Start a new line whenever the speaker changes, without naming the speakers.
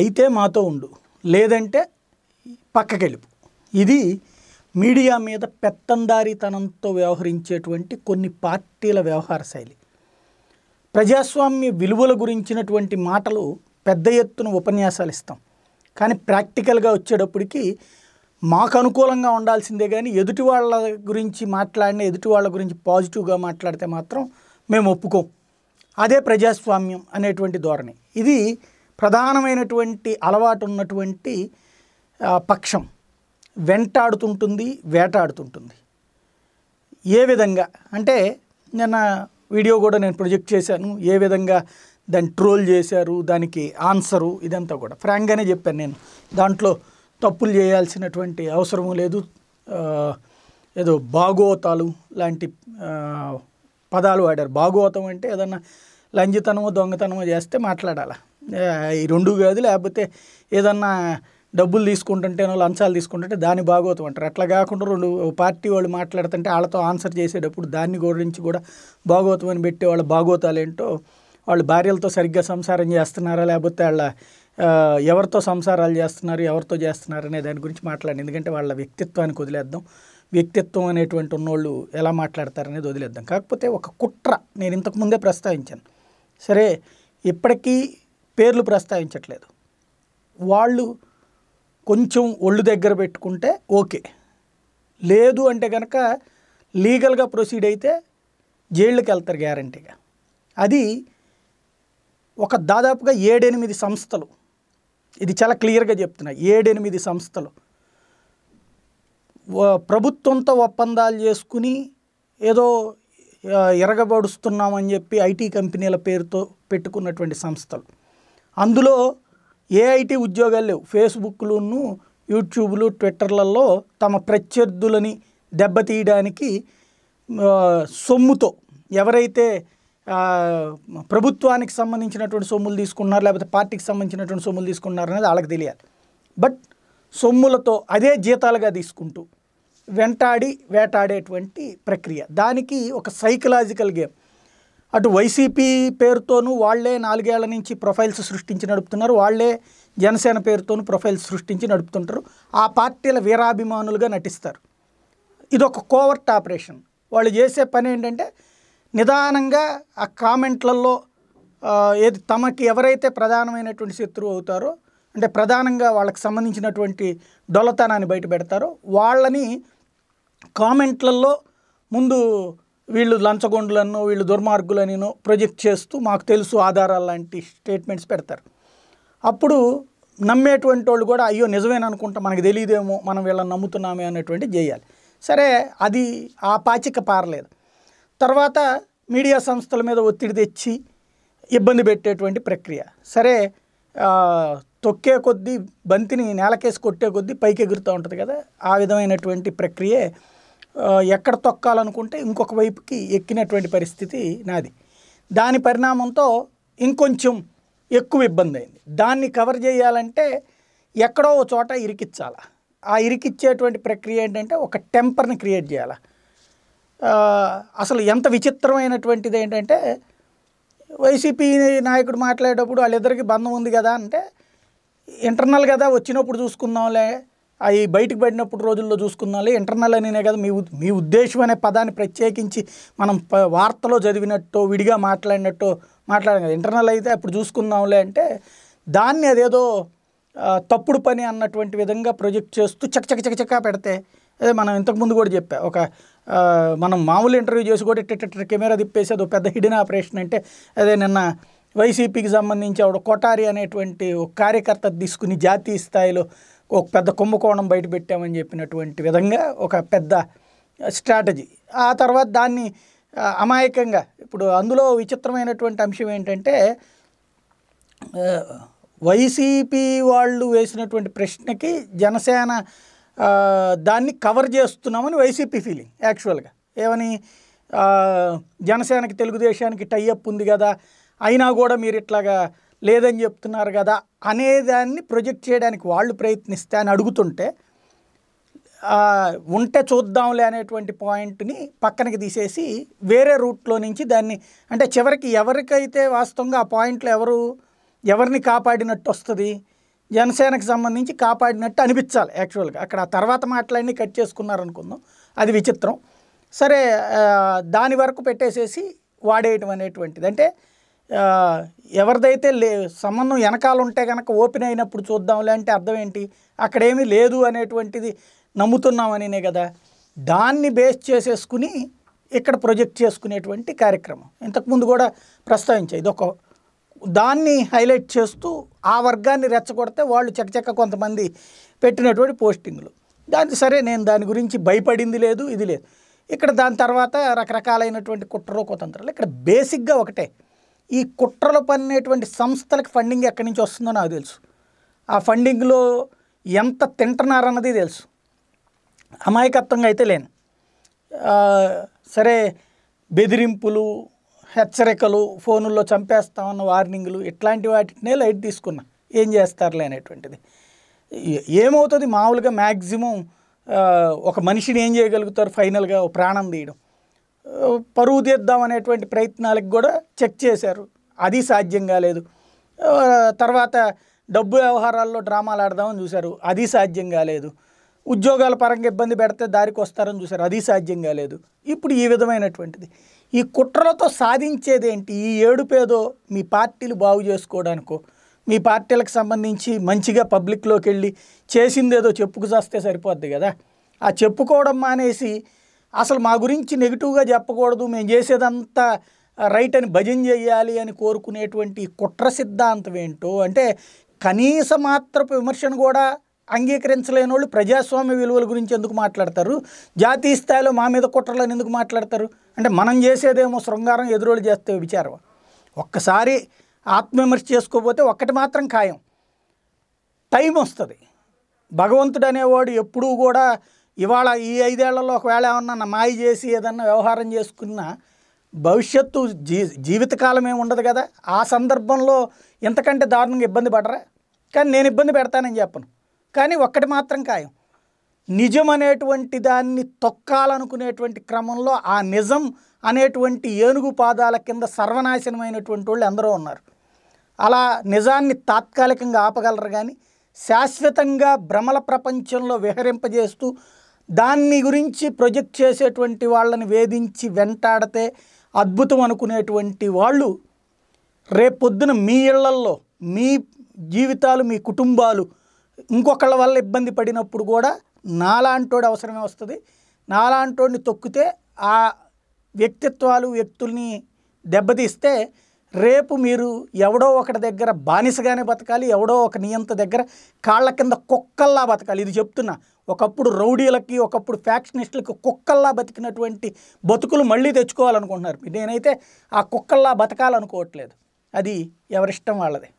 అయితే మాతో ఉండు లేదంటే పక్కకెళ్ళిపు ఇది మీడియా మీద పెత్తందారితనంతో వ్యవహరించేటువంటి కొన్ని పార్టీల వ్యవహార శైలి ప్రజాస్వామ్య విలువల గురించినటువంటి మాటలు పెద్ద ఎత్తున ఉపన్యాసాలు ఇస్తాం కానీ ప్రాక్టికల్గా వచ్చేటప్పటికి మాకు అనుకూలంగా ఉండాల్సిందే కానీ ఎదుటి వాళ్ళ గురించి మాట్లాడిన ఎదుటి వాళ్ళ గురించి పాజిటివ్గా మాట్లాడితే మాత్రం మేము ఒప్పుకోం అదే ప్రజాస్వామ్యం అనేటువంటి ధోరణి ఇది ప్రధానమైనటువంటి అలవాటు ఉన్నటువంటి పక్షం వెంటాడుతుంటుంది వేటాడుతుంటుంది ఏ విధంగా అంటే నిన్న వీడియో కూడా నేను ప్రొజెక్ట్ చేశాను ఏ విధంగా దాన్ని ట్రోల్ చేశారు దానికి ఆన్సరు ఇదంతా కూడా ఫ్రాంక్గానే చెప్పాను నేను దాంట్లో తప్పులు చేయాల్సినటువంటి అవసరము లేదు ఏదో భాగోతాలు లాంటి పదాలు వాడారు భాగోతం అంటే ఏదన్నా లంజితనమో దొంగతనమో చేస్తే మాట్లాడాలా ఈ రెండు కాదు లేకపోతే ఏదన్నా డబ్బులు తీసుకుంటుంటేనో లంచాలు తీసుకుంటుంటే దాన్ని బాగోతం అంటారు అట్లా కాకుండా రెండు పార్టీ వాళ్ళు మాట్లాడుతుంటే వాళ్ళతో ఆన్సర్ చేసేటప్పుడు దాన్ని గురించి కూడా బాగోతం అని పెట్టి వాళ్ళ బాగోతాలు ఏంటో వాళ్ళు భార్యలతో సరిగ్గా సంసారం చేస్తున్నారా లేకపోతే వాళ్ళ ఎవరితో సంసారాలు చేస్తున్నారు ఎవరితో చేస్తున్నారు అనే దాని గురించి మాట్లాడి ఎందుకంటే వాళ్ళ వ్యక్తిత్వానికి వదిలేద్దాం వ్యక్తిత్వం అనేటువంటి ఉన్నోళ్ళు ఎలా మాట్లాడతారనేది వదిలేద్దాం కాకపోతే ఒక కుట్ర నేను ఇంతకుముందే ప్రస్తావించాను సరే ఇప్పటికీ పేర్లు ప్రస్తావించట్లేదు వాళ్ళు కొంచెం ఒళ్ళు దగ్గర పెట్టుకుంటే ఓకే లేదు అంటే కనుక లీగల్గా ప్రొసీడ్ అయితే జైళ్ళకి వెళ్తారు గ్యారంటీగా అది ఒక దాదాపుగా ఏడెనిమిది సంస్థలు ఇది చాలా క్లియర్గా చెప్తున్నాయి ఏడెనిమిది సంస్థలు ప్రభుత్వంతో ఒప్పందాలు చేసుకుని ఏదో ఎరగబడుస్తున్నామని చెప్పి ఐటీ కంపెనీల పేరుతో పెట్టుకున్నటువంటి సంస్థలు అందులో ఏఐటీ ఉద్యోగాలు లేవు ఫేస్బుక్లును యూట్యూబ్లు ట్విట్టర్లలో తమ ప్రత్యర్థులని దెబ్బతీయడానికి సొమ్ముతో ఎవరైతే ప్రభుత్వానికి సంబంధించినటువంటి సొమ్ములు తీసుకున్నారు లేకపోతే పార్టీకి సంబంధించినటువంటి సొమ్ములు తీసుకున్నారు అనేది వాళ్ళకి తెలియాలి బట్ సొమ్ములతో అదే జీతాలుగా తీసుకుంటూ వెంటాడి వేటాడేటువంటి ప్రక్రియ దానికి ఒక సైకలాజికల్ గేమ్ అటు వైసీపీ పేరుతోనూ వాళ్లే నాలుగేళ్ల నుంచి ప్రొఫైల్స్ సృష్టించి నడుపుతున్నారు వాళ్లే జనసేన పేరుతోనూ ప్రొఫైల్స్ సృష్టించి నడుపుతుంటారు ఆ పార్టీల వీరాభిమానులుగా నటిస్తారు ఇదొక కోవర్ట్ ఆపరేషన్ వాళ్ళు చేసే పని ఏంటంటే నిదానంగా ఆ కామెంట్లలో ఏది తమకి ఎవరైతే ప్రధానమైనటువంటి శత్రువు అవుతారో అంటే ప్రధానంగా వాళ్ళకి సంబంధించినటువంటి డొలతనాన్ని బయట పెడతారో వాళ్ళని కామెంట్లలో ముందు వీళ్ళు లంచగొండలను వీళ్ళు దుర్మార్గులనిను ప్రొజెక్ట్ చేస్తూ మాకు తెలుసు ఆధారాలు లాంటి స్టేట్మెంట్స్ పెడతారు అప్పుడు నమ్మేటువంటి వాళ్ళు కూడా అయ్యో నిజమేననుకుంటా మనకు తెలియదేమో మనం వీళ్ళని నమ్ముతున్నామే అనేటువంటి చేయాలి సరే అది ఆ పాచిక పారలేదు తర్వాత మీడియా సంస్థల మీద ఒత్తిడి తెచ్చి ఇబ్బంది పెట్టేటువంటి ప్రక్రియ సరే తొక్కే కొద్దీ బంతిని నేలకేసి కొట్టే కొద్దీ పైకి ఎగురుతూ ఉంటుంది కదా ఆ విధమైనటువంటి ప్రక్రియే ఎక్కడ తొక్కాలనుకుంటే ఇంకొక వైపుకి ఎక్కినటువంటి పరిస్థితి నాది దాని పరిణామంతో ఇంకొంచెం ఎక్కువ ఇబ్బంది అయింది దాన్ని కవర్ చేయాలంటే ఎక్కడో ఒక చోట ఇరికిచ్చాలా ఆ ఇరికిచ్చేటువంటి ప్రక్రియ ఏంటంటే ఒక టెంపర్ని క్రియేట్ చేయాల అసలు ఎంత విచిత్రమైనటువంటిది ఏంటంటే వైసీపీ నాయకుడు మాట్లాడేటప్పుడు వాళ్ళిద్దరికి బంధం ఉంది కదా అంటే ఇంటర్నల్ కదా వచ్చినప్పుడు చూసుకుందాంలే అవి బయటకు పడినప్పుడు రోజుల్లో చూసుకున్నాలి ఇంటర్నల్ అనే కదా మీ మీ ఉద్దేశం అనే పదాన్ని ప్రత్యేకించి మనం వార్తలో చదివినట్టు విడిగా మాట్లాడినట్టు మాట్లాడాం కదా ఇంటర్నల్ అయితే అప్పుడు చూసుకుందాంలే అంటే దాన్ని అదేదో తప్పుడు పని అన్నటువంటి విధంగా ప్రొజెక్ట్ చేస్తూ చక్ చక్ పెడితే అదే మనం ఇంతకుముందు కూడా చెప్పా ఒక మనం మామూలు ఇంటర్వ్యూ చేసి కూడా ఇట్ట కెమెరా తిప్పేసి అదో పెద్ద హిడెన్ ఆపరేషన్ అంటే అదే నిన్న వైసీపీకి సంబంధించి ఆవిడ కొటారి అనేటువంటి కార్యకర్త తీసుకుని జాతీయ స్థాయిలో ఒక పెద్ద కుంభకోణం బయట పెట్టామని చెప్పినటువంటి విధంగా ఒక పెద్ద స్ట్రాటజీ ఆ తర్వాత దాన్ని అమాయకంగా ఇప్పుడు అందులో విచిత్రమైనటువంటి అంశం ఏంటంటే వైసీపీ వాళ్ళు వేసినటువంటి ప్రశ్నకి జనసేన దాన్ని కవర్ చేస్తున్నామని వైసీపీ ఫీలింగ్ యాక్చువల్గా ఏమని జనసేనకి తెలుగుదేశానికి టైఅప్ ఉంది కదా అయినా కూడా మీరు ఇట్లాగా లేదని చెప్తున్నారు కదా అనేదాన్ని ప్రొజెక్ట్ చేయడానికి వాళ్ళు ప్రయత్నిస్తే అని అడుగుతుంటే ఉంటే చూద్దాంలే అనేటువంటి పాయింట్ని పక్కనకి తీసేసి వేరే రూట్లో నుంచి దాన్ని అంటే చివరికి ఎవరికైతే వాస్తవంగా ఆ పాయింట్లో ఎవరు ఎవరిని కాపాడినట్టు వస్తుంది జనసేనకు సంబంధించి కాపాడినట్టు అనిపించాలి యాక్చువల్గా అక్కడ తర్వాత మాట్లాడి కట్ చేసుకున్నారనుకుందాం అది విచిత్రం సరే దాని వరకు పెట్టేసేసి వాడేయటం అనేటువంటిది అంటే ఎవరిదైతే లే సంబంధం వెనకాల ఉంటే కనుక ఓపెన్ అయినప్పుడు చూద్దాంలే అంటే అర్థం ఏంటి అక్కడేమీ లేదు అనేటువంటిది నమ్ముతున్నామనినే కదా దాన్ని బేస్ చేసేసుకుని ఇక్కడ ప్రొజెక్ట్ చేసుకునేటువంటి కార్యక్రమం ఇంతకుముందు కూడా ప్రస్తావించాయి ఇదొక దాన్ని హైలైట్ చేస్తూ ఆ వర్గాన్ని రెచ్చగొడితే వాళ్ళు చకచక్క కొంతమంది పెట్టినటువంటి పోస్టింగ్లు దాని సరే నేను దాని గురించి భయపడింది లేదు ఇది లేదు ఇక్కడ దాని తర్వాత రకరకాలైనటువంటి కుట్రలు కుతంత్రాలు ఇక్కడ బేసిక్గా ఒకటే ఈ కుట్రలు పన్నేటువంటి సంస్థలకు ఫండింగ్ ఎక్కడి నుంచి వస్తుందో నాకు తెలుసు ఆ ఫండింగ్లో ఎంత తింటున్నారన్నది తెలుసు అమాయకత్వంగా అయితే లేను సరే బెదిరింపులు హెచ్చరికలు ఫోనుల్లో చంపేస్తామన్న వార్నింగ్లు ఇట్లాంటి వాటినే లైట్ తీసుకున్నా ఏం చేస్తారులే అనేటువంటిది ఏమవుతుంది మామూలుగా మ్యాక్సిమం ఒక మనిషిని ఏం చేయగలుగుతారు ఫైనల్గా ప్రాణం తీయడం పరువు తీద్దాం అనేటువంటి ప్రయత్నాలకు కూడా చెక్ చేశారు అది సాధ్యం కాలేదు తర్వాత డబ్బు వ్యవహారాల్లో డ్రామాలు ఆడదామని చూశారు అది సాధ్యం కాలేదు ఉద్యోగాల పరంగా ఇబ్బంది పెడితే దారికి వస్తారని చూశారు అది సాధ్యం కాలేదు ఇప్పుడు ఈ విధమైనటువంటిది ఈ కుట్రలతో సాధించేదేంటి ఈ ఏడుపేదో మీ పార్టీలు బాగు చేసుకోవడానికో మీ పార్టీలకు సంబంధించి మంచిగా పబ్లిక్లోకి వెళ్ళి చేసిందేదో చెప్పుకు చేస్తే సరిపోద్ది కదా ఆ చెప్పుకోవడం మానేసి అసలు మా గురించి నెగిటివ్గా చెప్పకూడదు మేము చేసేదంతా రైట్ అని భజన చేయాలి అని కోరుకునేటువంటి కుట్ర సిద్ధాంతం ఏంటో అంటే కనీస మాత్రపు విమర్శను కూడా అంగీకరించలేని వాళ్ళు ప్రజాస్వామ్య విలువల గురించి ఎందుకు మాట్లాడతారు జాతీయ స్థాయిలో మా మీద కుట్రలని ఎందుకు మాట్లాడతారు అంటే మనం చేసేదేమో శృంగారం ఎదురోళ్ళు చేస్తే విచారం ఒక్కసారి ఆత్మవిమర్శ చేసుకోకపోతే ఒక్కటి మాత్రం ఖాయం టైం వస్తుంది భగవంతుడు అనేవాడు ఎప్పుడూ కూడా ఇవాళ ఈ ఐదేళ్లలో ఒకవేళ ఏమన్నా మాయ చేసి ఏదన్నా వ్యవహారం చేసుకున్న భవిష్యత్తు జీ జీవితకాలం ఏమి ఉండదు కదా ఆ సందర్భంలో ఇంతకంటే దారుణంగా ఇబ్బంది పడరా కానీ నేను ఇబ్బంది పెడతానని చెప్పను కానీ ఒక్కటి మాత్రం ఖాయం నిజం అనేటువంటి దాన్ని తొక్కాలనుకునేటువంటి క్రమంలో ఆ నిజం అనేటువంటి ఏనుగు పాదాల కింద సర్వనాశనమైనటువంటి వాళ్ళు ఎందరో ఉన్నారు అలా నిజాన్ని తాత్కాలికంగా ఆపగలరు కానీ శాశ్వతంగా భ్రమల ప్రపంచంలో విహరింపజేస్తూ దాన్ని గురించి ప్రొజెక్ట్ చేసేటువంటి వాళ్ళని వేధించి వెంటాడితే అద్భుతం అనుకునేటువంటి వాళ్ళు రేపొద్దున మీ ఇళ్లల్లో మీ జీవితాలు మీ కుటుంబాలు ఇంకొకళ్ళ వల్ల ఇబ్బంది పడినప్పుడు కూడా నాలాంటోడు అవసరమే వస్తుంది నాలాంటోడిని తొక్కితే ఆ వ్యక్తిత్వాలు వ్యక్తుల్ని దెబ్బతీస్తే రేపు మీరు ఎవడో ఒకటి దగ్గర బానిసగానే బతకాలి ఎవడో ఒక నియంత దగ్గర కాళ్ళ కింద కుక్కల్లా బతకాలి ఇది చెప్తున్నా ఒకప్పుడు రౌడీలకి ఒకప్పుడు ఫ్యాక్షనిస్టులకి కుక్కల్లా బతికినటువంటి బతుకులు మళ్ళీ తెచ్చుకోవాలనుకుంటున్నారు నేనైతే ఆ కుక్కల్లా బతకాలనుకోవట్లేదు అది ఎవరిష్టం వాళ్ళది